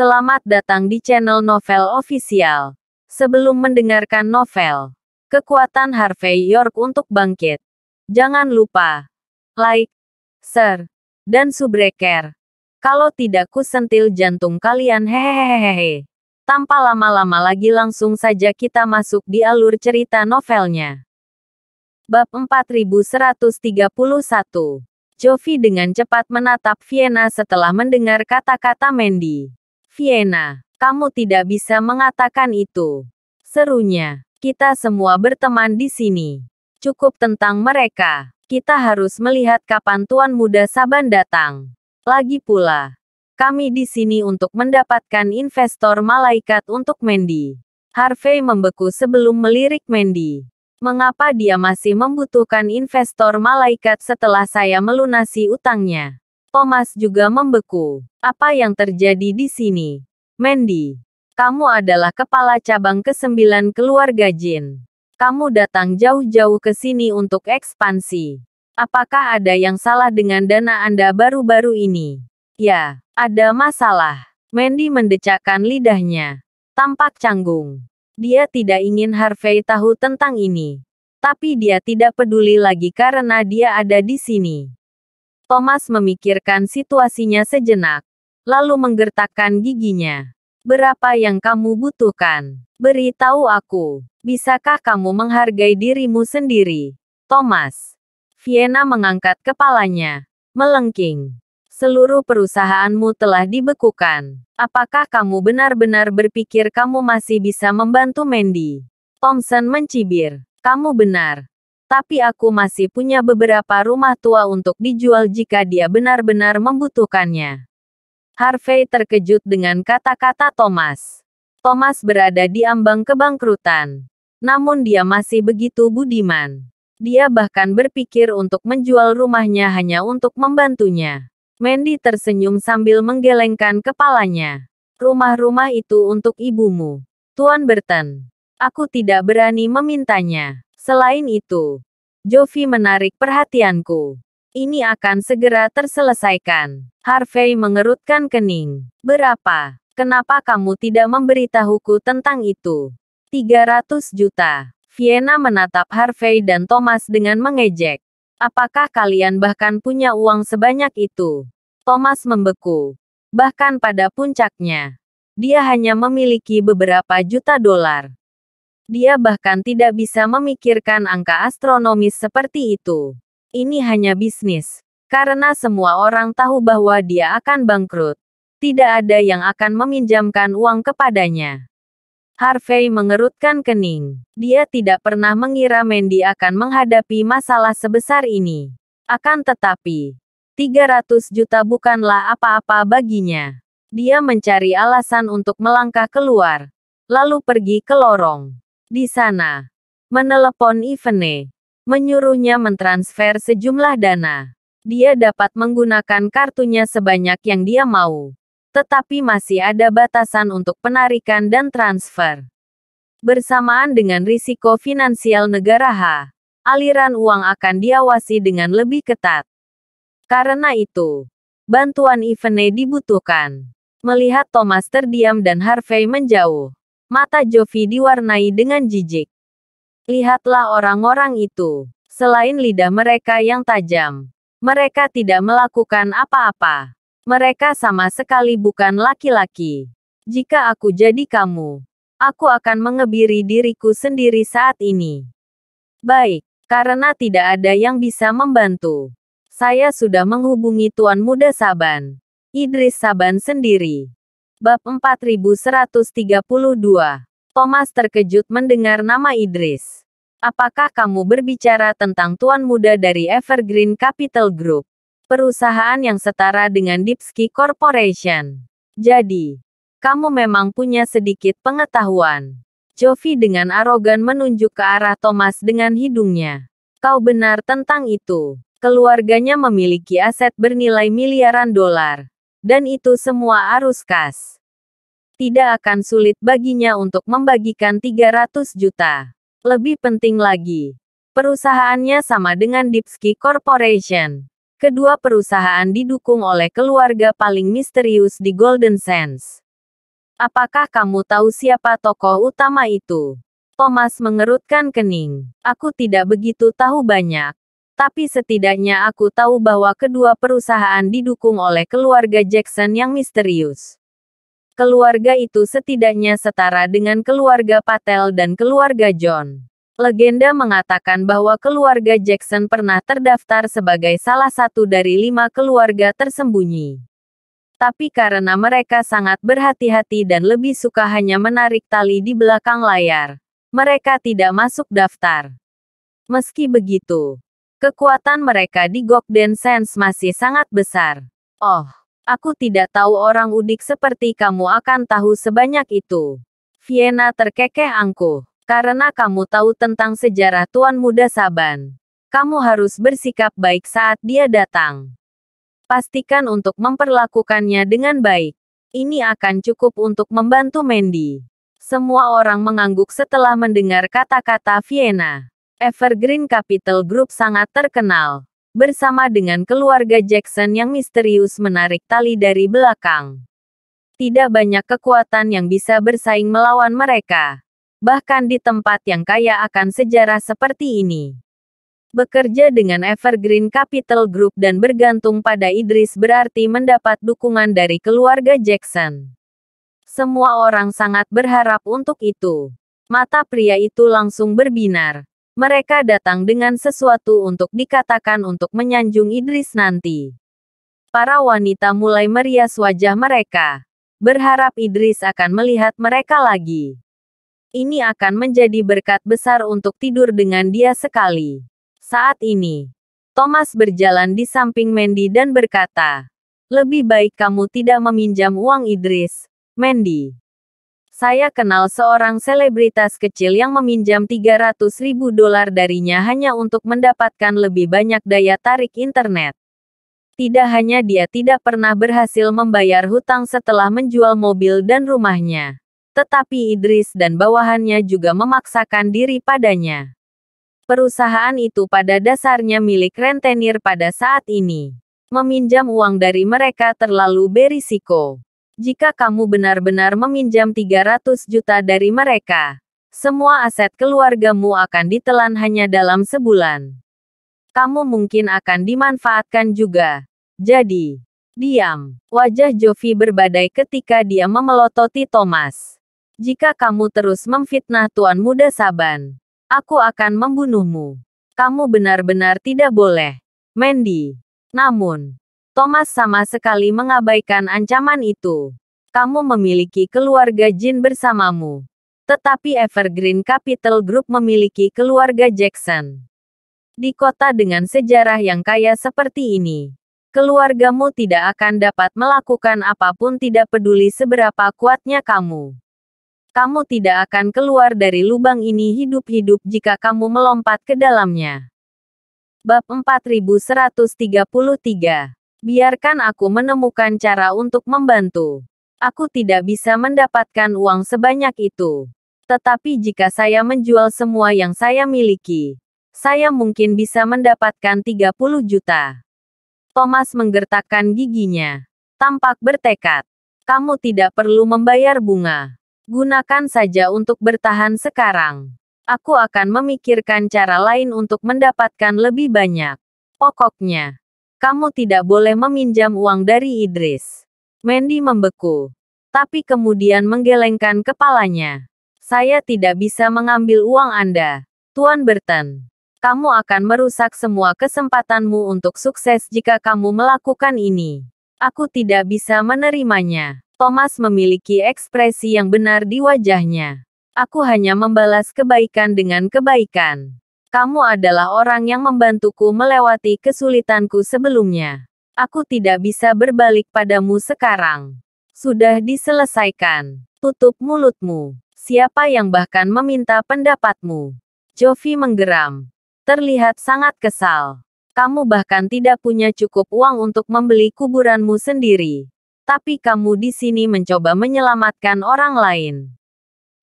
Selamat datang di channel Novel Official. Sebelum mendengarkan novel, kekuatan Harvey York untuk bangkit. Jangan lupa like, share, dan subscribe. Kalau tidak ku sentil jantung kalian hehehehehe. Tanpa lama-lama lagi langsung saja kita masuk di alur cerita novelnya. Bab 4131 Jovi dengan cepat menatap Vienna setelah mendengar kata-kata Mandy. Vienna, kamu tidak bisa mengatakan itu. Serunya, kita semua berteman di sini. Cukup tentang mereka, kita harus melihat kapan Tuan Muda Saban datang. Lagi pula, kami di sini untuk mendapatkan investor malaikat untuk Mendy. Harvey membeku sebelum melirik Mendy. Mengapa dia masih membutuhkan investor malaikat setelah saya melunasi utangnya? Thomas juga membeku. Apa yang terjadi di sini? Mandy, kamu adalah kepala cabang ke-9 keluarga Jin. Kamu datang jauh-jauh ke sini untuk ekspansi. Apakah ada yang salah dengan dana Anda baru-baru ini? Ya, ada masalah. Mandy mendecakkan lidahnya. Tampak canggung. Dia tidak ingin Harvey tahu tentang ini. Tapi dia tidak peduli lagi karena dia ada di sini. Thomas memikirkan situasinya sejenak, lalu menggertakkan giginya. Berapa yang kamu butuhkan? Beritahu aku. Bisakah kamu menghargai dirimu sendiri? Thomas. Vienna mengangkat kepalanya. Melengking. Seluruh perusahaanmu telah dibekukan. Apakah kamu benar-benar berpikir kamu masih bisa membantu Mandy? Thompson mencibir. Kamu benar tapi aku masih punya beberapa rumah tua untuk dijual jika dia benar-benar membutuhkannya. Harvey terkejut dengan kata-kata Thomas. Thomas berada di ambang kebangkrutan. Namun dia masih begitu budiman. Dia bahkan berpikir untuk menjual rumahnya hanya untuk membantunya. Mandy tersenyum sambil menggelengkan kepalanya. Rumah-rumah itu untuk ibumu. Tuan Burton. Aku tidak berani memintanya. Selain itu, Jovi menarik perhatianku. Ini akan segera terselesaikan. Harvey mengerutkan kening. Berapa? Kenapa kamu tidak memberitahuku tentang itu? 300 juta. Vienna menatap Harvey dan Thomas dengan mengejek. Apakah kalian bahkan punya uang sebanyak itu? Thomas membeku. Bahkan pada puncaknya, dia hanya memiliki beberapa juta dolar. Dia bahkan tidak bisa memikirkan angka astronomis seperti itu. Ini hanya bisnis. Karena semua orang tahu bahwa dia akan bangkrut. Tidak ada yang akan meminjamkan uang kepadanya. Harvey mengerutkan kening. Dia tidak pernah mengira Mandy akan menghadapi masalah sebesar ini. Akan tetapi, 300 juta bukanlah apa-apa baginya. Dia mencari alasan untuk melangkah keluar, lalu pergi ke lorong. Di sana, menelepon Ivene, menyuruhnya mentransfer sejumlah dana. Dia dapat menggunakan kartunya sebanyak yang dia mau, tetapi masih ada batasan untuk penarikan dan transfer. Bersamaan dengan risiko finansial negara H, aliran uang akan diawasi dengan lebih ketat. Karena itu, bantuan Ivene dibutuhkan. Melihat Thomas terdiam dan Harvey menjauh, Mata Jovi diwarnai dengan jijik. Lihatlah orang-orang itu. Selain lidah mereka yang tajam, mereka tidak melakukan apa-apa. Mereka sama sekali bukan laki-laki. Jika aku jadi kamu, aku akan mengebiri diriku sendiri saat ini. Baik, karena tidak ada yang bisa membantu. Saya sudah menghubungi Tuan Muda Saban. Idris Saban sendiri. Bab 4132. Thomas terkejut mendengar nama Idris. Apakah kamu berbicara tentang tuan muda dari Evergreen Capital Group? Perusahaan yang setara dengan Dipski Corporation. Jadi, kamu memang punya sedikit pengetahuan. Jovi dengan arogan menunjuk ke arah Thomas dengan hidungnya. Kau benar tentang itu. Keluarganya memiliki aset bernilai miliaran dolar dan itu semua arus kas. Tidak akan sulit baginya untuk membagikan 300 juta. Lebih penting lagi, perusahaannya sama dengan Dipsky Corporation. Kedua perusahaan didukung oleh keluarga paling misterius di Golden Sands. Apakah kamu tahu siapa tokoh utama itu? Thomas mengerutkan kening. Aku tidak begitu tahu banyak tapi setidaknya aku tahu bahwa kedua perusahaan didukung oleh keluarga Jackson yang misterius. Keluarga itu setidaknya setara dengan keluarga Patel dan keluarga John. Legenda mengatakan bahwa keluarga Jackson pernah terdaftar sebagai salah satu dari lima keluarga tersembunyi tapi karena mereka sangat berhati-hati dan lebih suka hanya menarik tali di belakang layar, mereka tidak masuk daftar. Meski begitu, Kekuatan mereka di Gokden Sense masih sangat besar. Oh, aku tidak tahu orang udik seperti kamu akan tahu sebanyak itu. Vienna terkekeh angkuh. Karena kamu tahu tentang sejarah Tuan Muda Saban. Kamu harus bersikap baik saat dia datang. Pastikan untuk memperlakukannya dengan baik. Ini akan cukup untuk membantu Mandy. Semua orang mengangguk setelah mendengar kata-kata Vienna. Evergreen Capital Group sangat terkenal. Bersama dengan keluarga Jackson yang misterius menarik tali dari belakang. Tidak banyak kekuatan yang bisa bersaing melawan mereka. Bahkan di tempat yang kaya akan sejarah seperti ini. Bekerja dengan Evergreen Capital Group dan bergantung pada Idris berarti mendapat dukungan dari keluarga Jackson. Semua orang sangat berharap untuk itu. Mata pria itu langsung berbinar mereka datang dengan sesuatu untuk dikatakan untuk menyanjung Idris nanti. Para wanita mulai merias wajah mereka. Berharap Idris akan melihat mereka lagi. Ini akan menjadi berkat besar untuk tidur dengan dia sekali. Saat ini, Thomas berjalan di samping Mandy dan berkata, "Lebih baik kamu tidak meminjam uang Idris, Mandy." Saya kenal seorang selebritas kecil yang meminjam 300 ribu dolar darinya hanya untuk mendapatkan lebih banyak daya tarik internet. Tidak hanya dia tidak pernah berhasil membayar hutang setelah menjual mobil dan rumahnya. Tetapi Idris dan bawahannya juga memaksakan diri padanya. Perusahaan itu pada dasarnya milik rentenir pada saat ini. Meminjam uang dari mereka terlalu berisiko jika kamu benar-benar meminjam 300 juta dari mereka, semua aset keluargamu akan ditelan hanya dalam sebulan. Kamu mungkin akan dimanfaatkan juga. Jadi, diam. Wajah Jovi berbadai ketika dia memelototi Thomas. Jika kamu terus memfitnah Tuan Muda Saban, aku akan membunuhmu. Kamu benar-benar tidak boleh. Mandy. Namun, Thomas sama sekali mengabaikan ancaman itu. Kamu memiliki keluarga Jin bersamamu. Tetapi Evergreen Capital Group memiliki keluarga Jackson. Di kota dengan sejarah yang kaya seperti ini, keluargamu tidak akan dapat melakukan apapun tidak peduli seberapa kuatnya kamu. Kamu tidak akan keluar dari lubang ini hidup-hidup jika kamu melompat ke dalamnya. Bab 4133 Biarkan aku menemukan cara untuk membantu. Aku tidak bisa mendapatkan uang sebanyak itu. Tetapi jika saya menjual semua yang saya miliki, saya mungkin bisa mendapatkan 30 juta. Thomas menggertakkan giginya. Tampak bertekad. Kamu tidak perlu membayar bunga. Gunakan saja untuk bertahan sekarang. Aku akan memikirkan cara lain untuk mendapatkan lebih banyak. Pokoknya, kamu tidak boleh meminjam uang dari Idris. Mandy membeku. Tapi kemudian menggelengkan kepalanya. Saya tidak bisa mengambil uang Anda. Tuan Burton. Kamu akan merusak semua kesempatanmu untuk sukses jika kamu melakukan ini. Aku tidak bisa menerimanya. Thomas memiliki ekspresi yang benar di wajahnya. Aku hanya membalas kebaikan dengan kebaikan. Kamu adalah orang yang membantuku melewati kesulitanku sebelumnya. Aku tidak bisa berbalik padamu sekarang. Sudah diselesaikan. Tutup mulutmu. Siapa yang bahkan meminta pendapatmu? Jovi menggeram. Terlihat sangat kesal. Kamu bahkan tidak punya cukup uang untuk membeli kuburanmu sendiri. Tapi kamu di sini mencoba menyelamatkan orang lain.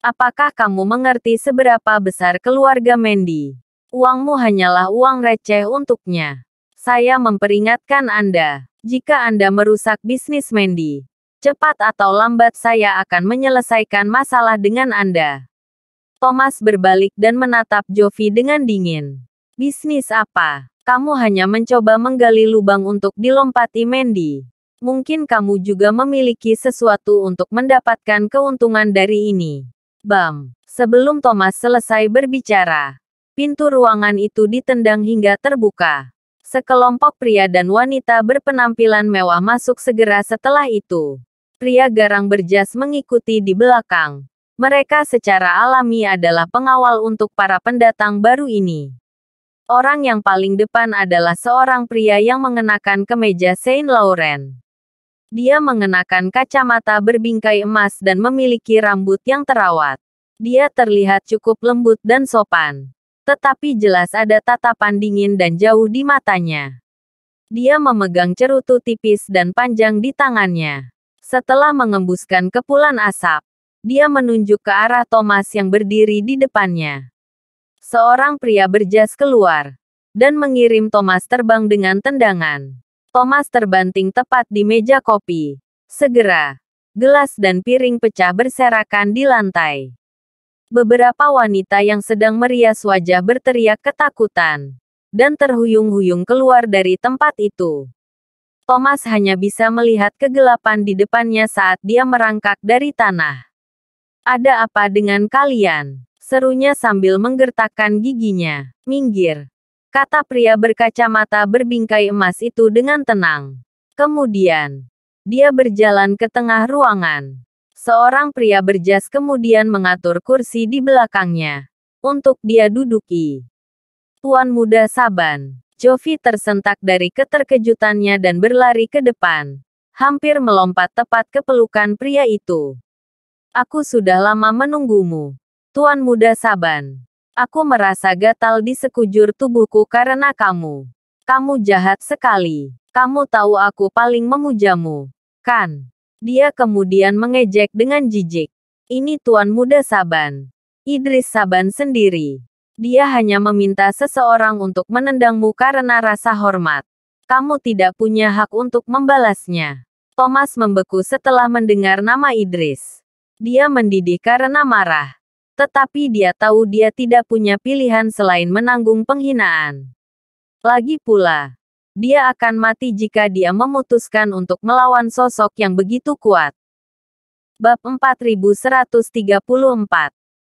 Apakah kamu mengerti seberapa besar keluarga Mandy? Uangmu hanyalah uang receh untuknya. Saya memperingatkan Anda, jika Anda merusak bisnis Mandy, cepat atau lambat saya akan menyelesaikan masalah dengan Anda. Thomas berbalik dan menatap Jovi dengan dingin. Bisnis apa? Kamu hanya mencoba menggali lubang untuk dilompati Mandy. Mungkin kamu juga memiliki sesuatu untuk mendapatkan keuntungan dari ini. Bam! Sebelum Thomas selesai berbicara, Pintu ruangan itu ditendang hingga terbuka. Sekelompok pria dan wanita berpenampilan mewah masuk segera setelah itu. Pria garang berjas mengikuti di belakang. Mereka secara alami adalah pengawal untuk para pendatang baru ini. Orang yang paling depan adalah seorang pria yang mengenakan kemeja Saint Laurent. Dia mengenakan kacamata berbingkai emas dan memiliki rambut yang terawat. Dia terlihat cukup lembut dan sopan tetapi jelas ada tatapan dingin dan jauh di matanya. Dia memegang cerutu tipis dan panjang di tangannya. Setelah mengembuskan kepulan asap, dia menunjuk ke arah Thomas yang berdiri di depannya. Seorang pria berjas keluar dan mengirim Thomas terbang dengan tendangan. Thomas terbanting tepat di meja kopi. Segera, gelas dan piring pecah berserakan di lantai. Beberapa wanita yang sedang merias wajah berteriak ketakutan dan terhuyung-huyung keluar dari tempat itu. Thomas hanya bisa melihat kegelapan di depannya saat dia merangkak dari tanah. Ada apa dengan kalian? Serunya sambil menggertakkan giginya. Minggir. Kata pria berkacamata berbingkai emas itu dengan tenang. Kemudian, dia berjalan ke tengah ruangan. Seorang pria berjas kemudian mengatur kursi di belakangnya. Untuk dia duduki. Tuan muda Saban. Jovi tersentak dari keterkejutannya dan berlari ke depan. Hampir melompat tepat ke pelukan pria itu. Aku sudah lama menunggumu. Tuan muda Saban. Aku merasa gatal di sekujur tubuhku karena kamu. Kamu jahat sekali. Kamu tahu aku paling memujamu, kan? Dia kemudian mengejek dengan jijik. Ini tuan muda Saban. Idris Saban sendiri. Dia hanya meminta seseorang untuk menendangmu karena rasa hormat. Kamu tidak punya hak untuk membalasnya. Thomas membeku setelah mendengar nama Idris. Dia mendidih karena marah. Tetapi dia tahu dia tidak punya pilihan selain menanggung penghinaan. Lagi pula, dia akan mati jika dia memutuskan untuk melawan sosok yang begitu kuat. Bab 4134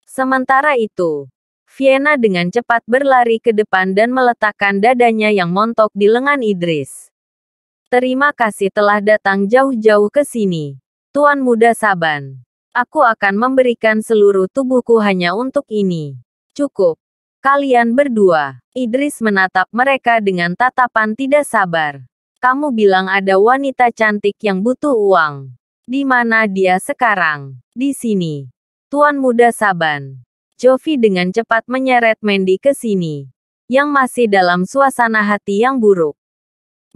Sementara itu, Vienna dengan cepat berlari ke depan dan meletakkan dadanya yang montok di lengan Idris. Terima kasih telah datang jauh-jauh ke sini. Tuan Muda Saban. Aku akan memberikan seluruh tubuhku hanya untuk ini. Cukup. Kalian berdua. Idris menatap mereka dengan tatapan tidak sabar. Kamu bilang ada wanita cantik yang butuh uang. Di mana dia sekarang? Di sini. Tuan muda Saban. Jovi dengan cepat menyeret Mandy ke sini. Yang masih dalam suasana hati yang buruk.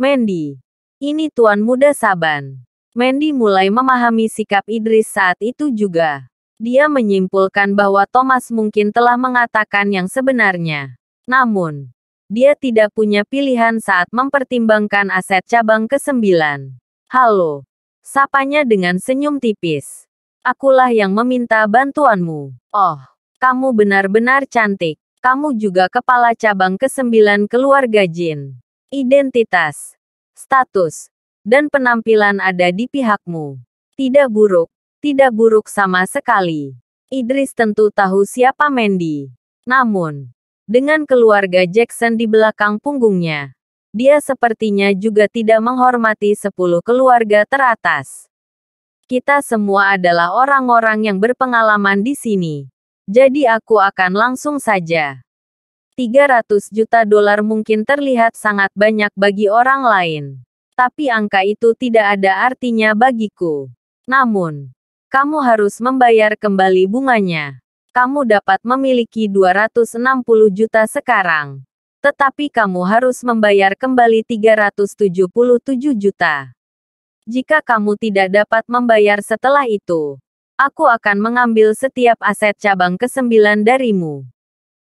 Mandy. Ini Tuan muda Saban. Mandy mulai memahami sikap Idris saat itu juga. Dia menyimpulkan bahwa Thomas mungkin telah mengatakan yang sebenarnya. Namun, dia tidak punya pilihan saat mempertimbangkan aset cabang ke-9. Halo. Sapanya dengan senyum tipis. Akulah yang meminta bantuanmu. Oh, kamu benar-benar cantik. Kamu juga kepala cabang ke-9 keluarga Jin. Identitas, status, dan penampilan ada di pihakmu. Tidak buruk, tidak buruk sama sekali. Idris tentu tahu siapa Mandy. Namun, dengan keluarga Jackson di belakang punggungnya, dia sepertinya juga tidak menghormati sepuluh keluarga teratas. Kita semua adalah orang-orang yang berpengalaman di sini. Jadi aku akan langsung saja. 300 juta dolar mungkin terlihat sangat banyak bagi orang lain. Tapi angka itu tidak ada artinya bagiku. Namun, kamu harus membayar kembali bunganya. Kamu dapat memiliki 260 juta sekarang. Tetapi kamu harus membayar kembali 377 juta. Jika kamu tidak dapat membayar setelah itu, aku akan mengambil setiap aset cabang ke-9 darimu.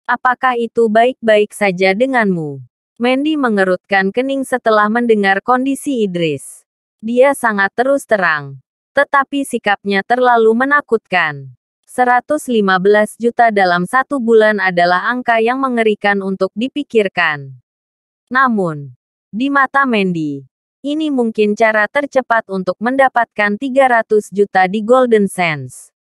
Apakah itu baik-baik saja denganmu? Mandy mengerutkan kening setelah mendengar kondisi Idris. Dia sangat terus terang. Tetapi sikapnya terlalu menakutkan. 115 juta dalam satu bulan adalah angka yang mengerikan untuk dipikirkan. Namun, di mata Mandy, ini mungkin cara tercepat untuk mendapatkan 300 juta di Golden Sands.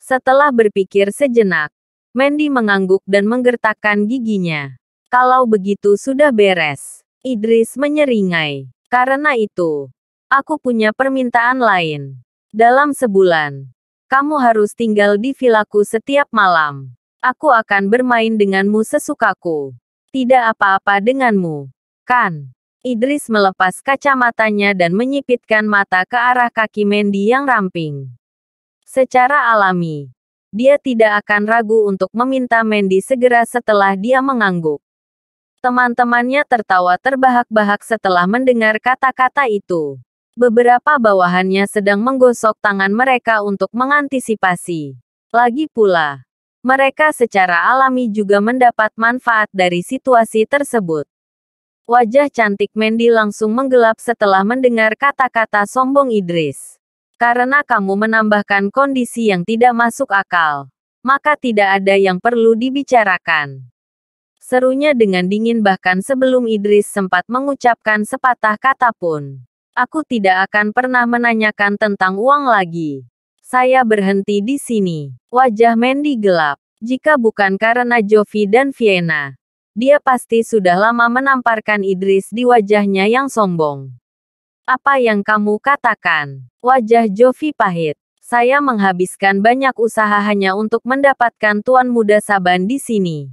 Setelah berpikir sejenak, Mandy mengangguk dan menggertakkan giginya. Kalau begitu sudah beres. Idris menyeringai. Karena itu, Aku punya permintaan lain. Dalam sebulan, kamu harus tinggal di vilaku setiap malam. Aku akan bermain denganmu sesukaku. Tidak apa-apa denganmu, kan? Idris melepas kacamatanya dan menyipitkan mata ke arah kaki Mendi yang ramping. Secara alami, dia tidak akan ragu untuk meminta Mendi segera setelah dia mengangguk. Teman-temannya tertawa terbahak-bahak setelah mendengar kata-kata itu. Beberapa bawahannya sedang menggosok tangan mereka untuk mengantisipasi. Lagi pula, mereka secara alami juga mendapat manfaat dari situasi tersebut. Wajah cantik Mandy langsung menggelap setelah mendengar kata-kata sombong Idris. Karena kamu menambahkan kondisi yang tidak masuk akal, maka tidak ada yang perlu dibicarakan. Serunya dengan dingin bahkan sebelum Idris sempat mengucapkan sepatah kata pun. Aku tidak akan pernah menanyakan tentang uang lagi. Saya berhenti di sini. Wajah Mandy gelap. Jika bukan karena Jovi dan Vienna, dia pasti sudah lama menamparkan Idris di wajahnya yang sombong. Apa yang kamu katakan? Wajah Jovi pahit. Saya menghabiskan banyak usaha hanya untuk mendapatkan tuan muda Saban di sini.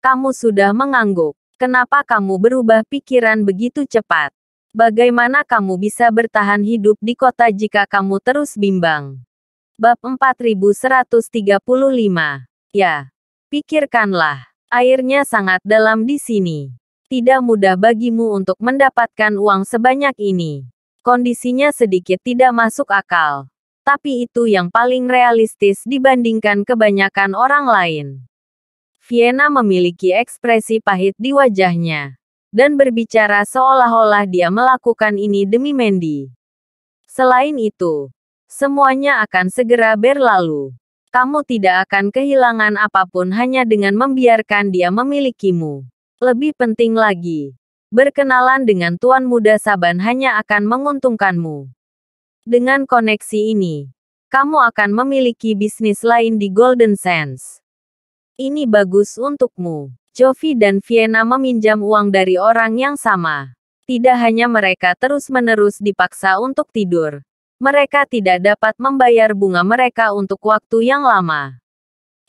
Kamu sudah mengangguk. Kenapa kamu berubah pikiran begitu cepat? Bagaimana kamu bisa bertahan hidup di kota jika kamu terus bimbang? Bab 4135. Ya, pikirkanlah. Airnya sangat dalam di sini. Tidak mudah bagimu untuk mendapatkan uang sebanyak ini. Kondisinya sedikit tidak masuk akal. Tapi itu yang paling realistis dibandingkan kebanyakan orang lain. Vienna memiliki ekspresi pahit di wajahnya dan berbicara seolah-olah dia melakukan ini demi Mandy. Selain itu, semuanya akan segera berlalu. Kamu tidak akan kehilangan apapun hanya dengan membiarkan dia memilikimu. Lebih penting lagi, berkenalan dengan tuan muda Saban hanya akan menguntungkanmu. Dengan koneksi ini, kamu akan memiliki bisnis lain di Golden Sands. Ini bagus untukmu. Jovi dan Vienna meminjam uang dari orang yang sama. Tidak hanya mereka terus-menerus dipaksa untuk tidur. Mereka tidak dapat membayar bunga mereka untuk waktu yang lama.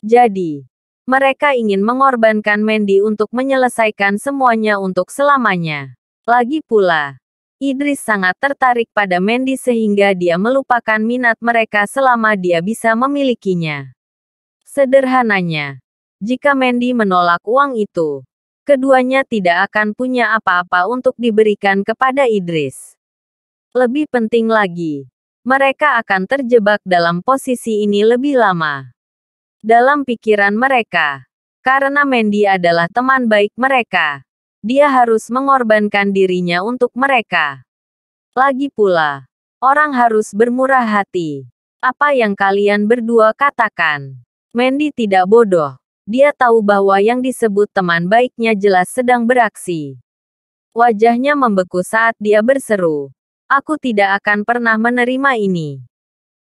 Jadi, mereka ingin mengorbankan Mandy untuk menyelesaikan semuanya untuk selamanya. Lagi pula, Idris sangat tertarik pada Mandy sehingga dia melupakan minat mereka selama dia bisa memilikinya. Sederhananya, jika Mandy menolak uang itu, keduanya tidak akan punya apa-apa untuk diberikan kepada Idris. Lebih penting lagi, mereka akan terjebak dalam posisi ini lebih lama. Dalam pikiran mereka, karena Mandy adalah teman baik mereka, dia harus mengorbankan dirinya untuk mereka. Lagi pula, orang harus bermurah hati. Apa yang kalian berdua katakan? Mandy tidak bodoh dia tahu bahwa yang disebut teman baiknya jelas sedang beraksi. Wajahnya membeku saat dia berseru. Aku tidak akan pernah menerima ini.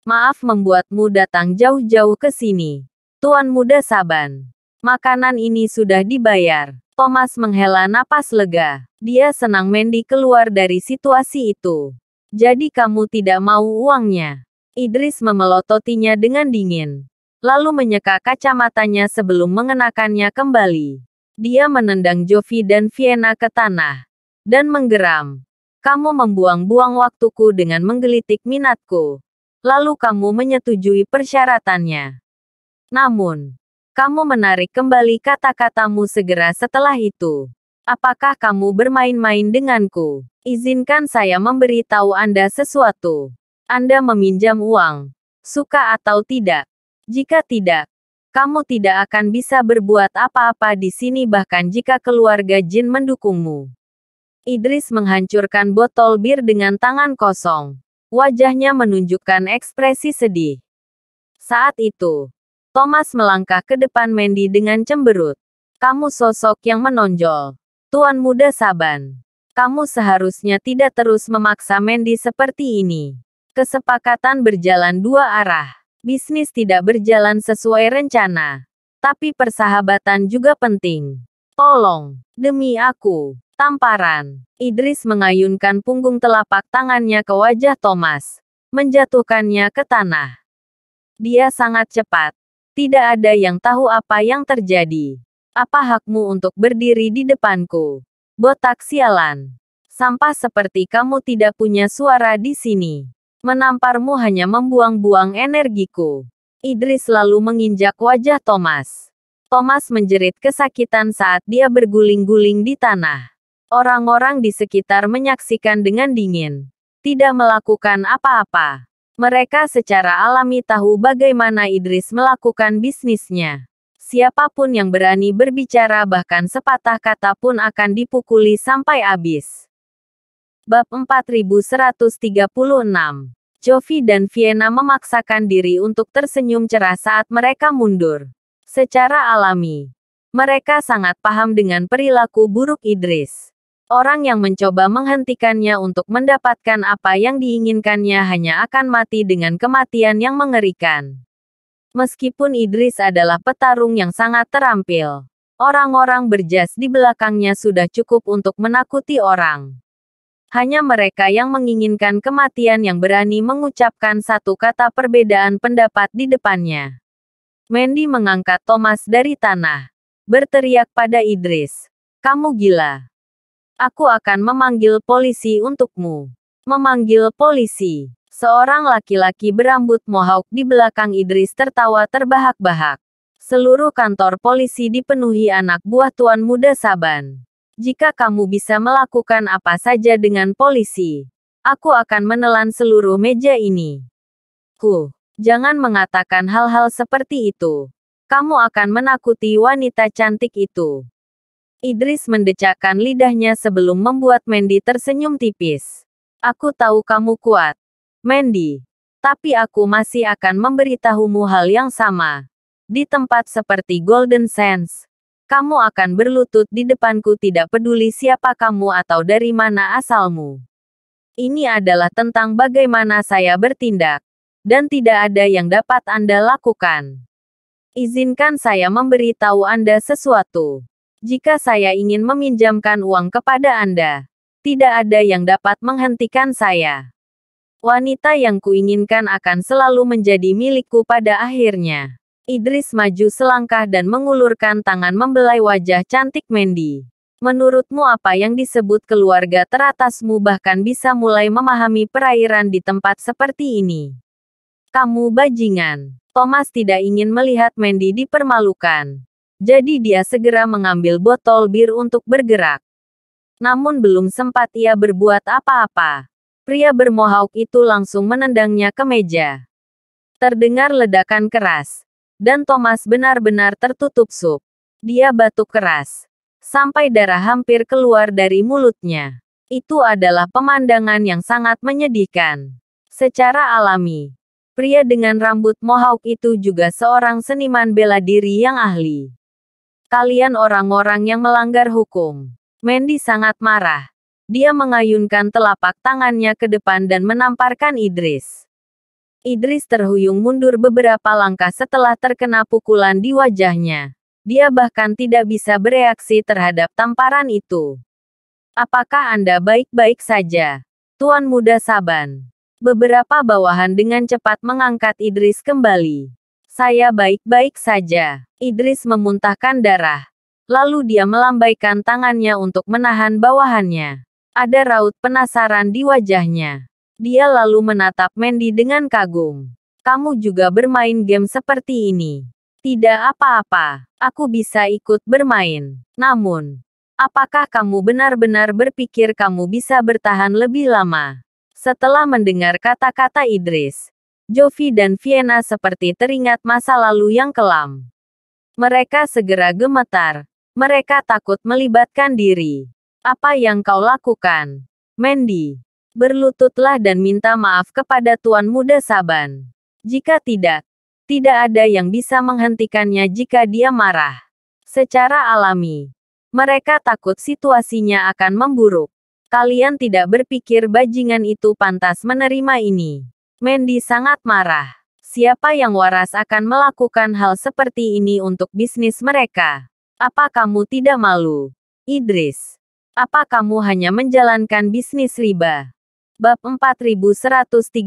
Maaf membuatmu datang jauh-jauh ke sini. Tuan muda Saban. Makanan ini sudah dibayar. Thomas menghela napas lega. Dia senang Mandy keluar dari situasi itu. Jadi kamu tidak mau uangnya. Idris memelototinya dengan dingin lalu menyeka kacamatanya sebelum mengenakannya kembali. Dia menendang Jovi dan Vienna ke tanah dan menggeram. Kamu membuang-buang waktuku dengan menggelitik minatku. Lalu kamu menyetujui persyaratannya. Namun, kamu menarik kembali kata-katamu segera setelah itu. Apakah kamu bermain-main denganku? Izinkan saya memberi tahu Anda sesuatu. Anda meminjam uang, suka atau tidak jika tidak, kamu tidak akan bisa berbuat apa-apa di sini bahkan jika keluarga jin mendukungmu. Idris menghancurkan botol bir dengan tangan kosong. Wajahnya menunjukkan ekspresi sedih. Saat itu, Thomas melangkah ke depan Mandy dengan cemberut. Kamu sosok yang menonjol. Tuan muda Saban. Kamu seharusnya tidak terus memaksa Mandy seperti ini. Kesepakatan berjalan dua arah. Bisnis tidak berjalan sesuai rencana. Tapi persahabatan juga penting. Tolong, demi aku. Tamparan. Idris mengayunkan punggung telapak tangannya ke wajah Thomas. Menjatuhkannya ke tanah. Dia sangat cepat. Tidak ada yang tahu apa yang terjadi. Apa hakmu untuk berdiri di depanku? Botak sialan sampah seperti kamu tidak punya suara di sini. Menamparmu hanya membuang-buang energiku. Idris lalu menginjak wajah Thomas. Thomas menjerit kesakitan saat dia berguling-guling di tanah. Orang-orang di sekitar menyaksikan dengan dingin. Tidak melakukan apa-apa. Mereka secara alami tahu bagaimana Idris melakukan bisnisnya. Siapapun yang berani berbicara bahkan sepatah kata pun akan dipukuli sampai habis. Bab 4136 Jovi dan Vienna memaksakan diri untuk tersenyum cerah saat mereka mundur. Secara alami, mereka sangat paham dengan perilaku buruk Idris. Orang yang mencoba menghentikannya untuk mendapatkan apa yang diinginkannya hanya akan mati dengan kematian yang mengerikan. Meskipun Idris adalah petarung yang sangat terampil, orang-orang berjas di belakangnya sudah cukup untuk menakuti orang. Hanya mereka yang menginginkan kematian yang berani mengucapkan satu kata perbedaan pendapat di depannya. Mandy mengangkat Thomas dari tanah, berteriak pada Idris, "Kamu gila! Aku akan memanggil polisi untukmu." Memanggil polisi. Seorang laki-laki berambut mohawk di belakang Idris tertawa terbahak-bahak. Seluruh kantor polisi dipenuhi anak buah tuan muda Saban. Jika kamu bisa melakukan apa saja dengan polisi, aku akan menelan seluruh meja ini. Ku, jangan mengatakan hal-hal seperti itu. Kamu akan menakuti wanita cantik itu. Idris mendecakkan lidahnya sebelum membuat Mandy tersenyum tipis. Aku tahu kamu kuat, Mandy. Tapi aku masih akan memberitahumu hal yang sama. Di tempat seperti Golden Sands, kamu akan berlutut di depanku tidak peduli siapa kamu atau dari mana asalmu. Ini adalah tentang bagaimana saya bertindak, dan tidak ada yang dapat Anda lakukan. Izinkan saya memberi tahu Anda sesuatu. Jika saya ingin meminjamkan uang kepada Anda, tidak ada yang dapat menghentikan saya. Wanita yang kuinginkan akan selalu menjadi milikku pada akhirnya. Idris maju selangkah dan mengulurkan tangan membelai wajah cantik Mandy. Menurutmu apa yang disebut keluarga teratasmu bahkan bisa mulai memahami perairan di tempat seperti ini? Kamu bajingan. Thomas tidak ingin melihat Mandy dipermalukan. Jadi dia segera mengambil botol bir untuk bergerak. Namun belum sempat ia berbuat apa-apa. Pria bermohauk itu langsung menendangnya ke meja. Terdengar ledakan keras. Dan Thomas benar-benar tertutup sup. Dia batuk keras. Sampai darah hampir keluar dari mulutnya. Itu adalah pemandangan yang sangat menyedihkan. Secara alami, pria dengan rambut mohawk itu juga seorang seniman bela diri yang ahli. Kalian orang-orang yang melanggar hukum. Mandy sangat marah. Dia mengayunkan telapak tangannya ke depan dan menamparkan Idris. Idris terhuyung mundur beberapa langkah setelah terkena pukulan di wajahnya. Dia bahkan tidak bisa bereaksi terhadap tamparan itu. Apakah Anda baik-baik saja? Tuan Muda Saban. Beberapa bawahan dengan cepat mengangkat Idris kembali. Saya baik-baik saja. Idris memuntahkan darah. Lalu dia melambaikan tangannya untuk menahan bawahannya. Ada raut penasaran di wajahnya. Dia lalu menatap Mandy dengan kagum. Kamu juga bermain game seperti ini. Tidak apa-apa, aku bisa ikut bermain. Namun, apakah kamu benar-benar berpikir kamu bisa bertahan lebih lama? Setelah mendengar kata-kata Idris, Jovi dan Vienna seperti teringat masa lalu yang kelam. Mereka segera gemetar. Mereka takut melibatkan diri. Apa yang kau lakukan? Mandy, Berlututlah dan minta maaf kepada Tuan Muda Saban. Jika tidak, tidak ada yang bisa menghentikannya jika dia marah. Secara alami, mereka takut situasinya akan memburuk. Kalian tidak berpikir bajingan itu pantas menerima ini. Mendy sangat marah siapa yang waras akan melakukan hal seperti ini untuk bisnis mereka? Apa kamu tidak malu? Idris, apa kamu hanya menjalankan bisnis riba? Bab 4137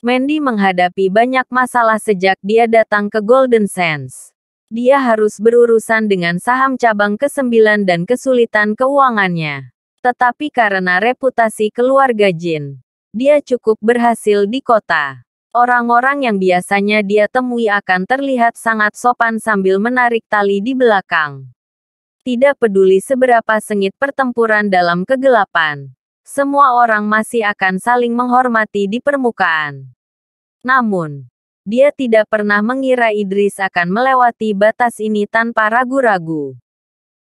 Mandy menghadapi banyak masalah sejak dia datang ke Golden Sands. Dia harus berurusan dengan saham cabang ke-9 dan kesulitan keuangannya. Tetapi karena reputasi keluarga Jin, dia cukup berhasil di kota. Orang-orang yang biasanya dia temui akan terlihat sangat sopan sambil menarik tali di belakang. Tidak peduli seberapa sengit pertempuran dalam kegelapan, semua orang masih akan saling menghormati di permukaan. Namun, dia tidak pernah mengira Idris akan melewati batas ini tanpa ragu-ragu.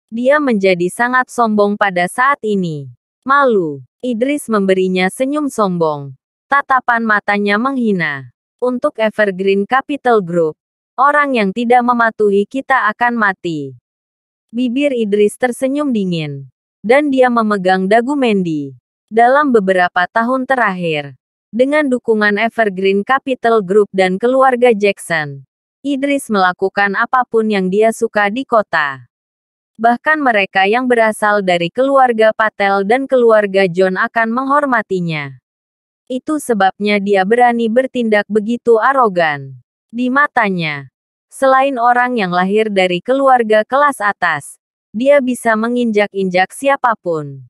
Dia menjadi sangat sombong pada saat ini. Malu, Idris memberinya senyum sombong. Tatapan matanya menghina. Untuk Evergreen Capital Group, orang yang tidak mematuhi kita akan mati. Bibir Idris tersenyum dingin. Dan dia memegang dagu Mendy dalam beberapa tahun terakhir. Dengan dukungan Evergreen Capital Group dan keluarga Jackson, Idris melakukan apapun yang dia suka di kota. Bahkan mereka yang berasal dari keluarga Patel dan keluarga John akan menghormatinya. Itu sebabnya dia berani bertindak begitu arogan. Di matanya, selain orang yang lahir dari keluarga kelas atas, dia bisa menginjak-injak siapapun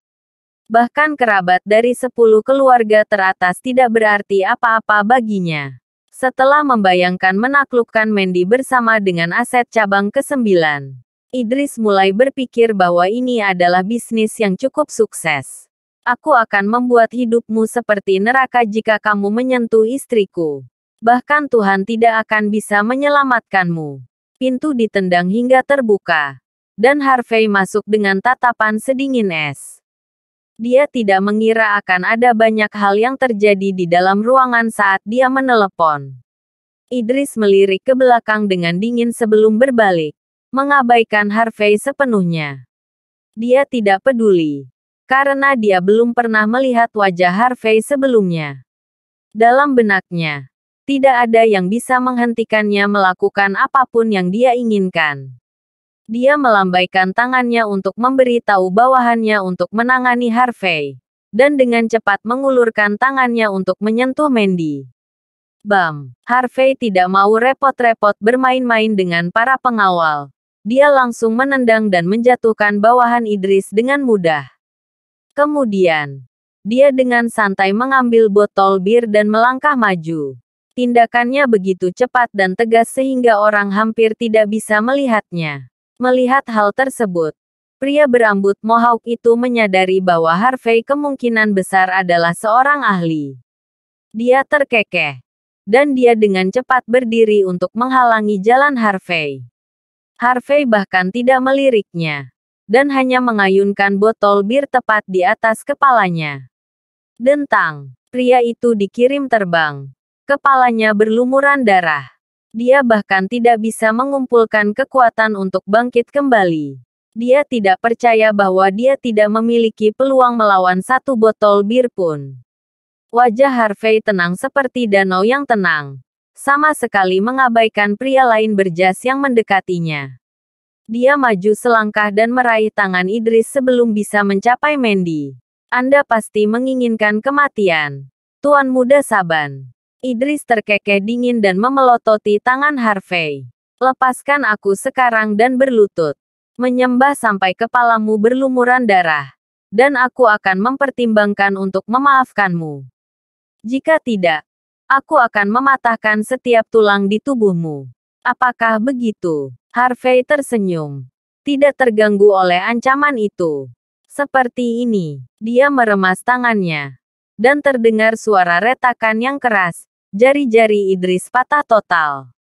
bahkan kerabat dari sepuluh keluarga teratas tidak berarti apa-apa baginya. Setelah membayangkan menaklukkan Mendy bersama dengan aset cabang ke-9, Idris mulai berpikir bahwa ini adalah bisnis yang cukup sukses. Aku akan membuat hidupmu seperti neraka jika kamu menyentuh istriku. Bahkan Tuhan tidak akan bisa menyelamatkanmu. Pintu ditendang hingga terbuka. Dan Harvey masuk dengan tatapan sedingin es. Dia tidak mengira akan ada banyak hal yang terjadi di dalam ruangan saat dia menelepon. Idris melirik ke belakang dengan dingin sebelum berbalik, mengabaikan Harvey sepenuhnya. Dia tidak peduli, karena dia belum pernah melihat wajah Harvey sebelumnya. Dalam benaknya, tidak ada yang bisa menghentikannya melakukan apapun yang dia inginkan. Dia melambaikan tangannya untuk memberi tahu bawahannya untuk menangani Harvey. Dan dengan cepat mengulurkan tangannya untuk menyentuh Mandy. Bam! Harvey tidak mau repot-repot bermain-main dengan para pengawal. Dia langsung menendang dan menjatuhkan bawahan Idris dengan mudah. Kemudian, dia dengan santai mengambil botol bir dan melangkah maju. Tindakannya begitu cepat dan tegas sehingga orang hampir tidak bisa melihatnya. Melihat hal tersebut, pria berambut Mohawk itu menyadari bahwa Harvey kemungkinan besar adalah seorang ahli. Dia terkekeh, dan dia dengan cepat berdiri untuk menghalangi jalan Harvey. Harvey bahkan tidak meliriknya, dan hanya mengayunkan botol bir tepat di atas kepalanya. Dentang, pria itu dikirim terbang. Kepalanya berlumuran darah. Dia bahkan tidak bisa mengumpulkan kekuatan untuk bangkit kembali. Dia tidak percaya bahwa dia tidak memiliki peluang melawan satu botol bir pun. Wajah Harvey tenang seperti danau yang tenang. Sama sekali mengabaikan pria lain berjas yang mendekatinya. Dia maju selangkah dan meraih tangan Idris sebelum bisa mencapai Mandy. Anda pasti menginginkan kematian. Tuan Muda Saban. Idris terkekeh dingin dan memelototi tangan Harvey. Lepaskan aku sekarang dan berlutut. Menyembah sampai kepalamu berlumuran darah. Dan aku akan mempertimbangkan untuk memaafkanmu. Jika tidak, aku akan mematahkan setiap tulang di tubuhmu. Apakah begitu? Harvey tersenyum. Tidak terganggu oleh ancaman itu. Seperti ini, dia meremas tangannya. Dan terdengar suara retakan yang keras, Jari-jari Idris patah total.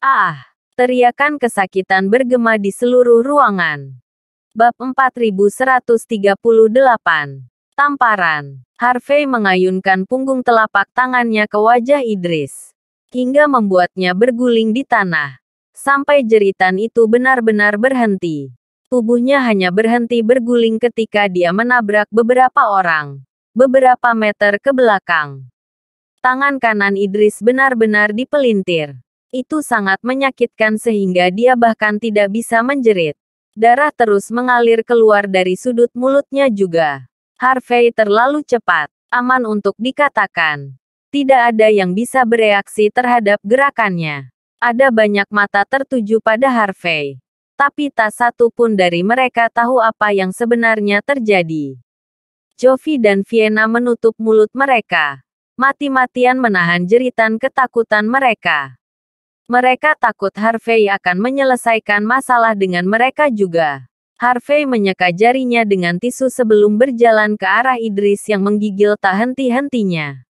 Ah! Teriakan kesakitan bergema di seluruh ruangan. Bab 4138. Tamparan. Harvey mengayunkan punggung telapak tangannya ke wajah Idris. Hingga membuatnya berguling di tanah. Sampai jeritan itu benar-benar berhenti. Tubuhnya hanya berhenti berguling ketika dia menabrak beberapa orang. Beberapa meter ke belakang. Tangan kanan Idris benar-benar dipelintir. Itu sangat menyakitkan sehingga dia bahkan tidak bisa menjerit. Darah terus mengalir keluar dari sudut mulutnya juga. Harvey terlalu cepat, aman untuk dikatakan. Tidak ada yang bisa bereaksi terhadap gerakannya. Ada banyak mata tertuju pada Harvey tapi tak satu pun dari mereka tahu apa yang sebenarnya terjadi. Jovi dan Vienna menutup mulut mereka mati-matian menahan jeritan ketakutan mereka. Mereka takut Harvey akan menyelesaikan masalah dengan mereka juga. Harvey menyeka jarinya dengan tisu sebelum berjalan ke arah Idris yang menggigil tak henti-hentinya.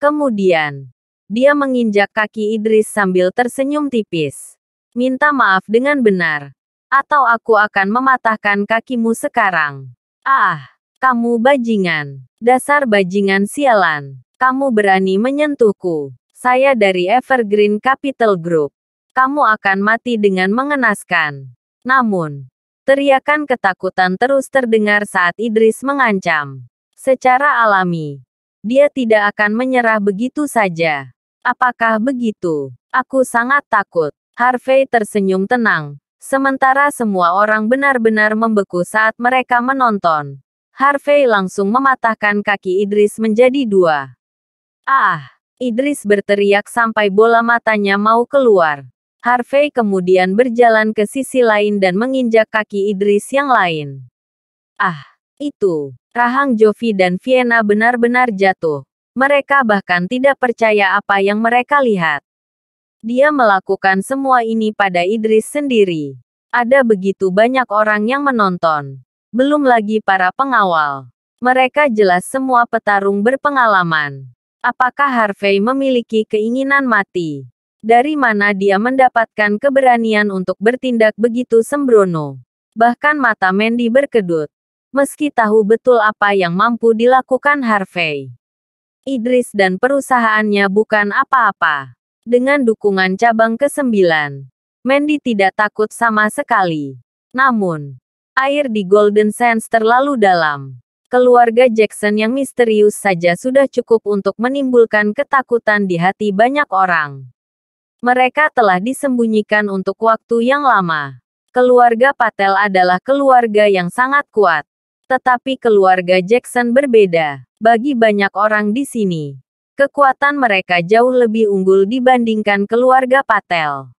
Kemudian, dia menginjak kaki Idris sambil tersenyum tipis. Minta maaf dengan benar. Atau aku akan mematahkan kakimu sekarang. Ah, kamu bajingan. Dasar bajingan sialan. Kamu berani menyentuhku. Saya dari Evergreen Capital Group. Kamu akan mati dengan mengenaskan. Namun, teriakan ketakutan terus terdengar saat Idris mengancam. Secara alami, dia tidak akan menyerah begitu saja. Apakah begitu? Aku sangat takut. Harvey tersenyum tenang, sementara semua orang benar-benar membeku saat mereka menonton. Harvey langsung mematahkan kaki Idris menjadi dua. Ah! Idris berteriak sampai bola matanya mau keluar. Harvey kemudian berjalan ke sisi lain dan menginjak kaki Idris yang lain. Ah! Itu! Rahang Jovi dan Vienna benar-benar jatuh. Mereka bahkan tidak percaya apa yang mereka lihat. Dia melakukan semua ini pada Idris sendiri. Ada begitu banyak orang yang menonton. Belum lagi para pengawal. Mereka jelas semua petarung berpengalaman. Apakah Harvey memiliki keinginan mati? Dari mana dia mendapatkan keberanian untuk bertindak begitu sembrono? Bahkan mata Mandy berkedut. Meski tahu betul apa yang mampu dilakukan Harvey. Idris dan perusahaannya bukan apa-apa. Dengan dukungan cabang ke-9, Mandy tidak takut sama sekali. Namun, air di Golden Sands terlalu dalam. Keluarga Jackson yang misterius saja sudah cukup untuk menimbulkan ketakutan di hati banyak orang. Mereka telah disembunyikan untuk waktu yang lama. Keluarga Patel adalah keluarga yang sangat kuat. Tetapi keluarga Jackson berbeda. Bagi banyak orang di sini, kekuatan mereka jauh lebih unggul dibandingkan keluarga Patel.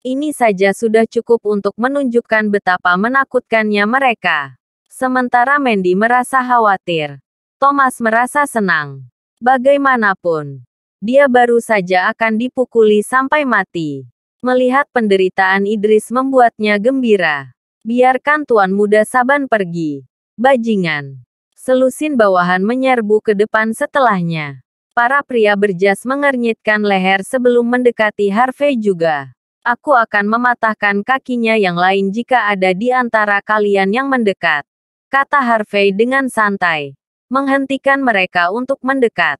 Ini saja sudah cukup untuk menunjukkan betapa menakutkannya mereka. Sementara Mendy merasa khawatir. Thomas merasa senang. Bagaimanapun, dia baru saja akan dipukuli sampai mati. Melihat penderitaan Idris membuatnya gembira. Biarkan tuan muda Saban pergi. Bajingan. Selusin bawahan menyerbu ke depan setelahnya. Para pria berjas mengernyitkan leher sebelum mendekati Harvey juga. Aku akan mematahkan kakinya yang lain jika ada di antara kalian yang mendekat kata Harvey dengan santai. Menghentikan mereka untuk mendekat.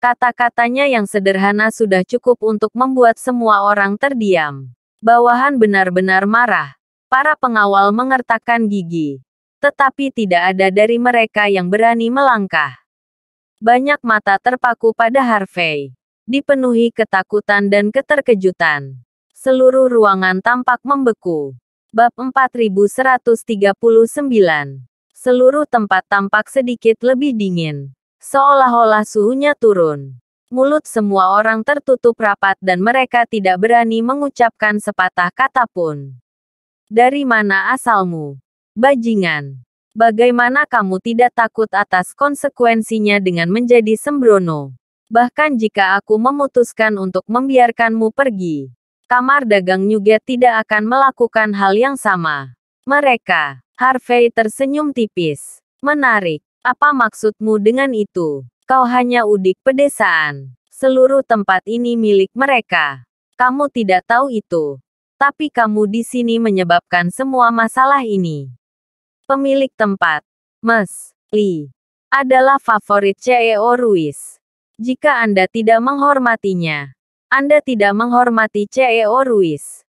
Kata-katanya yang sederhana sudah cukup untuk membuat semua orang terdiam. Bawahan benar-benar marah. Para pengawal mengertakkan gigi. Tetapi tidak ada dari mereka yang berani melangkah. Banyak mata terpaku pada Harvey. Dipenuhi ketakutan dan keterkejutan. Seluruh ruangan tampak membeku. Bab 4139. Seluruh tempat tampak sedikit lebih dingin. Seolah-olah suhunya turun. Mulut semua orang tertutup rapat dan mereka tidak berani mengucapkan sepatah kata pun. Dari mana asalmu? Bajingan. Bagaimana kamu tidak takut atas konsekuensinya dengan menjadi sembrono? Bahkan jika aku memutuskan untuk membiarkanmu pergi, kamar dagang juga tidak akan melakukan hal yang sama. Mereka, Harvey tersenyum tipis. Menarik, apa maksudmu dengan itu? Kau hanya udik pedesaan. Seluruh tempat ini milik mereka. Kamu tidak tahu itu. Tapi kamu di sini menyebabkan semua masalah ini. Pemilik tempat, Mas Lee, adalah favorit CEO Ruiz. Jika Anda tidak menghormatinya, anda tidak menghormati CEO Ruiz.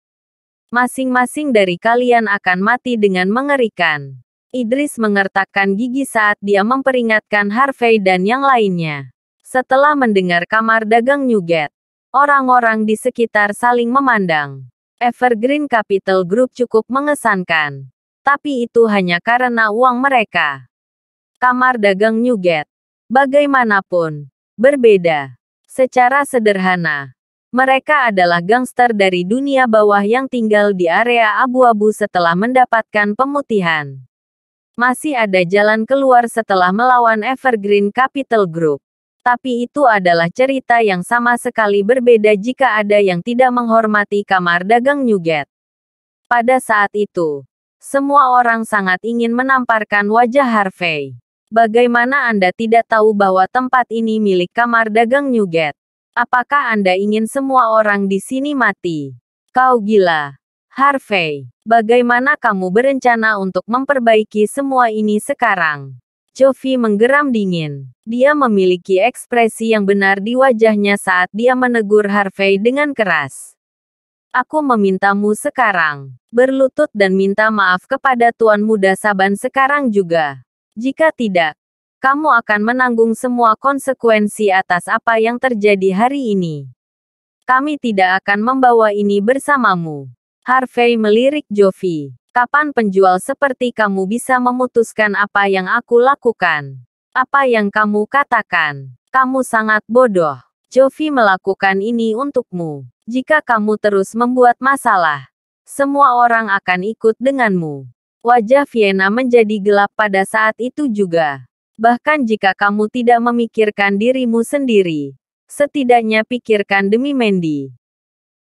Masing-masing dari kalian akan mati dengan mengerikan. Idris mengertakkan gigi saat dia memperingatkan Harvey dan yang lainnya. Setelah mendengar kamar dagang Newgate, orang-orang di sekitar saling memandang. Evergreen Capital Group cukup mengesankan. Tapi itu hanya karena uang mereka. Kamar dagang Newgate, bagaimanapun, berbeda. Secara sederhana, mereka adalah gangster dari dunia bawah yang tinggal di area abu-abu setelah mendapatkan pemutihan. Masih ada jalan keluar setelah melawan Evergreen Capital Group. Tapi itu adalah cerita yang sama sekali berbeda jika ada yang tidak menghormati kamar dagang Nugget. Pada saat itu, semua orang sangat ingin menamparkan wajah Harvey. Bagaimana Anda tidak tahu bahwa tempat ini milik kamar dagang Nugget? Apakah Anda ingin semua orang di sini mati? Kau gila. Harvey, bagaimana kamu berencana untuk memperbaiki semua ini sekarang? Jovi menggeram dingin. Dia memiliki ekspresi yang benar di wajahnya saat dia menegur Harvey dengan keras. Aku memintamu sekarang, berlutut dan minta maaf kepada Tuan Muda Saban sekarang juga. Jika tidak, kamu akan menanggung semua konsekuensi atas apa yang terjadi hari ini. Kami tidak akan membawa ini bersamamu. Harvey melirik Jovi. Kapan penjual seperti kamu bisa memutuskan apa yang aku lakukan? Apa yang kamu katakan? Kamu sangat bodoh. Jovi melakukan ini untukmu. Jika kamu terus membuat masalah, semua orang akan ikut denganmu. Wajah Vienna menjadi gelap pada saat itu juga. Bahkan jika kamu tidak memikirkan dirimu sendiri, setidaknya pikirkan demi Mandy.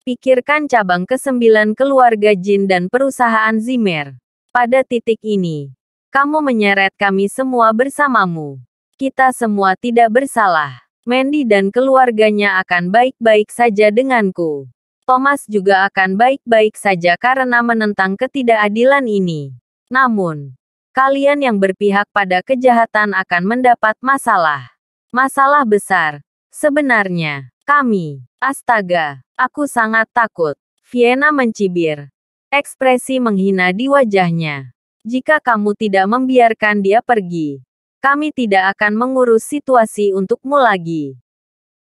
Pikirkan cabang ke-9 keluarga Jin dan perusahaan Zimmer. Pada titik ini, kamu menyeret kami semua bersamamu. Kita semua tidak bersalah. Mandy dan keluarganya akan baik-baik saja denganku. Thomas juga akan baik-baik saja karena menentang ketidakadilan ini. Namun, Kalian yang berpihak pada kejahatan akan mendapat masalah. Masalah besar. Sebenarnya, kami, astaga, aku sangat takut. Vienna mencibir. Ekspresi menghina di wajahnya. Jika kamu tidak membiarkan dia pergi, kami tidak akan mengurus situasi untukmu lagi.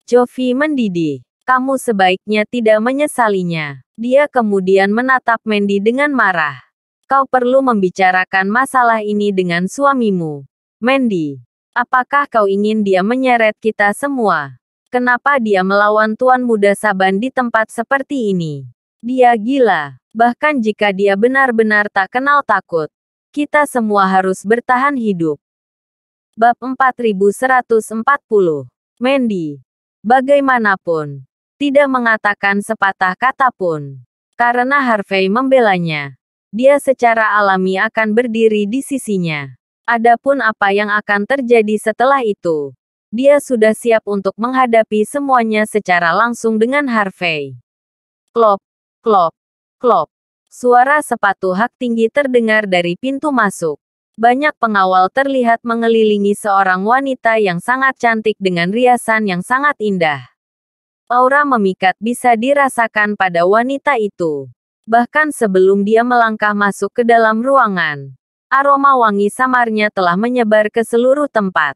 Jovi mendidih. Kamu sebaiknya tidak menyesalinya. Dia kemudian menatap Mandy dengan marah. Kau perlu membicarakan masalah ini dengan suamimu. Mandy, apakah kau ingin dia menyeret kita semua? Kenapa dia melawan Tuan Muda Saban di tempat seperti ini? Dia gila. Bahkan jika dia benar-benar tak kenal takut, kita semua harus bertahan hidup. Bab 4140 Mandy Bagaimanapun, tidak mengatakan sepatah kata pun. Karena Harvey membelanya dia secara alami akan berdiri di sisinya. Adapun apa yang akan terjadi setelah itu, dia sudah siap untuk menghadapi semuanya secara langsung dengan Harvey. Klop, klop, klop. Suara sepatu hak tinggi terdengar dari pintu masuk. Banyak pengawal terlihat mengelilingi seorang wanita yang sangat cantik dengan riasan yang sangat indah. Aura memikat bisa dirasakan pada wanita itu. Bahkan sebelum dia melangkah masuk ke dalam ruangan, aroma wangi samarnya telah menyebar ke seluruh tempat.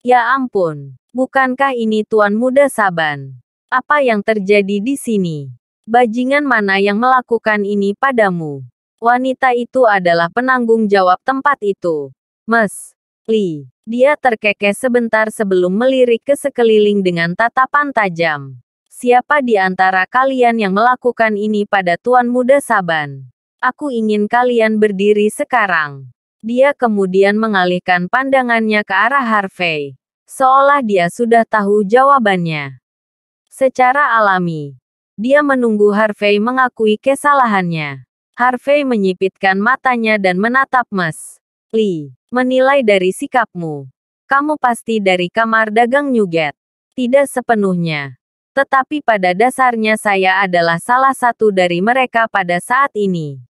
Ya ampun, bukankah ini Tuan Muda Saban? Apa yang terjadi di sini? Bajingan mana yang melakukan ini padamu? Wanita itu adalah penanggung jawab tempat itu. Mes, Li. Dia terkekeh sebentar sebelum melirik ke sekeliling dengan tatapan tajam. Siapa di antara kalian yang melakukan ini pada Tuan Muda Saban? Aku ingin kalian berdiri sekarang. Dia kemudian mengalihkan pandangannya ke arah Harvey. Seolah dia sudah tahu jawabannya. Secara alami, dia menunggu Harvey mengakui kesalahannya. Harvey menyipitkan matanya dan menatap Mas. Lee, menilai dari sikapmu. Kamu pasti dari kamar dagang Nugget. Tidak sepenuhnya. Tetapi pada dasarnya saya adalah salah satu dari mereka pada saat ini.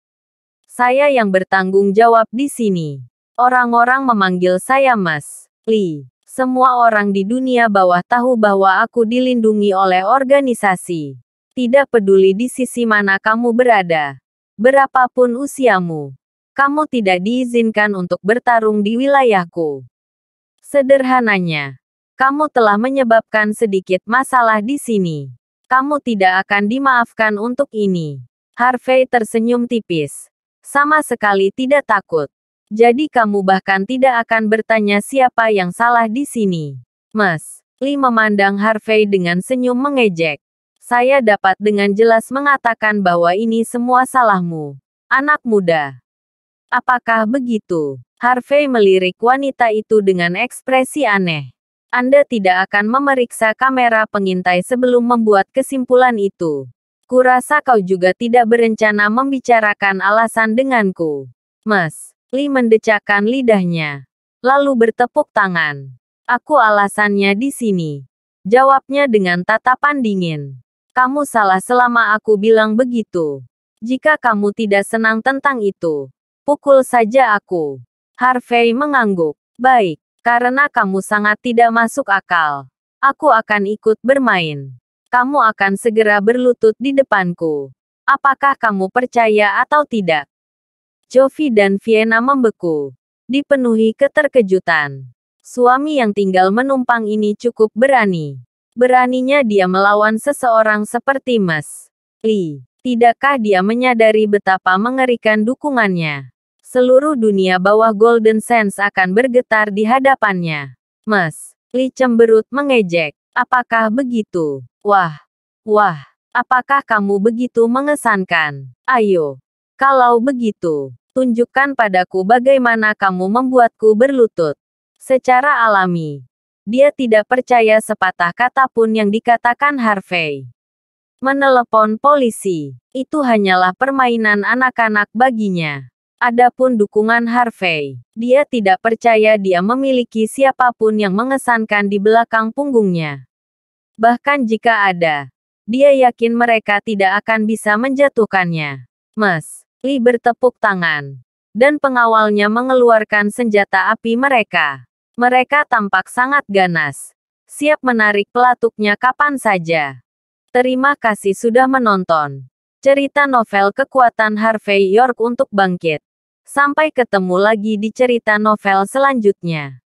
Saya yang bertanggung jawab di sini. Orang-orang memanggil saya Mas Li. Semua orang di dunia bawah tahu bahwa aku dilindungi oleh organisasi. Tidak peduli di sisi mana kamu berada, berapapun usiamu, kamu tidak diizinkan untuk bertarung di wilayahku. Sederhananya, kamu telah menyebabkan sedikit masalah di sini. Kamu tidak akan dimaafkan untuk ini. Harvey tersenyum tipis. Sama sekali tidak takut. Jadi kamu bahkan tidak akan bertanya siapa yang salah di sini. Mas, Lee memandang Harvey dengan senyum mengejek. Saya dapat dengan jelas mengatakan bahwa ini semua salahmu. Anak muda. Apakah begitu? Harvey melirik wanita itu dengan ekspresi aneh. Anda tidak akan memeriksa kamera pengintai sebelum membuat kesimpulan itu. Kurasa kau juga tidak berencana membicarakan alasan denganku. Mas, Li mendecakkan lidahnya. Lalu bertepuk tangan. Aku alasannya di sini. Jawabnya dengan tatapan dingin. Kamu salah selama aku bilang begitu. Jika kamu tidak senang tentang itu, pukul saja aku. Harvey mengangguk. Baik, karena kamu sangat tidak masuk akal. Aku akan ikut bermain. Kamu akan segera berlutut di depanku. Apakah kamu percaya atau tidak? Jovi dan Vienna membeku. Dipenuhi keterkejutan. Suami yang tinggal menumpang ini cukup berani. Beraninya dia melawan seseorang seperti Mas Li? Tidakkah dia menyadari betapa mengerikan dukungannya? seluruh dunia bawah Golden Sense akan bergetar di hadapannya. Mas, Li cemberut mengejek. Apakah begitu? Wah, wah, apakah kamu begitu mengesankan? Ayo, kalau begitu, tunjukkan padaku bagaimana kamu membuatku berlutut. Secara alami, dia tidak percaya sepatah kata pun yang dikatakan Harvey. Menelepon polisi, itu hanyalah permainan anak-anak baginya. Adapun dukungan Harvey, dia tidak percaya dia memiliki siapapun yang mengesankan di belakang punggungnya. Bahkan jika ada, dia yakin mereka tidak akan bisa menjatuhkannya. Mas, Lee bertepuk tangan, dan pengawalnya mengeluarkan senjata api mereka. Mereka tampak sangat ganas, siap menarik pelatuknya kapan saja. Terima kasih sudah menonton cerita novel kekuatan Harvey York untuk bangkit. Sampai ketemu lagi di cerita novel selanjutnya.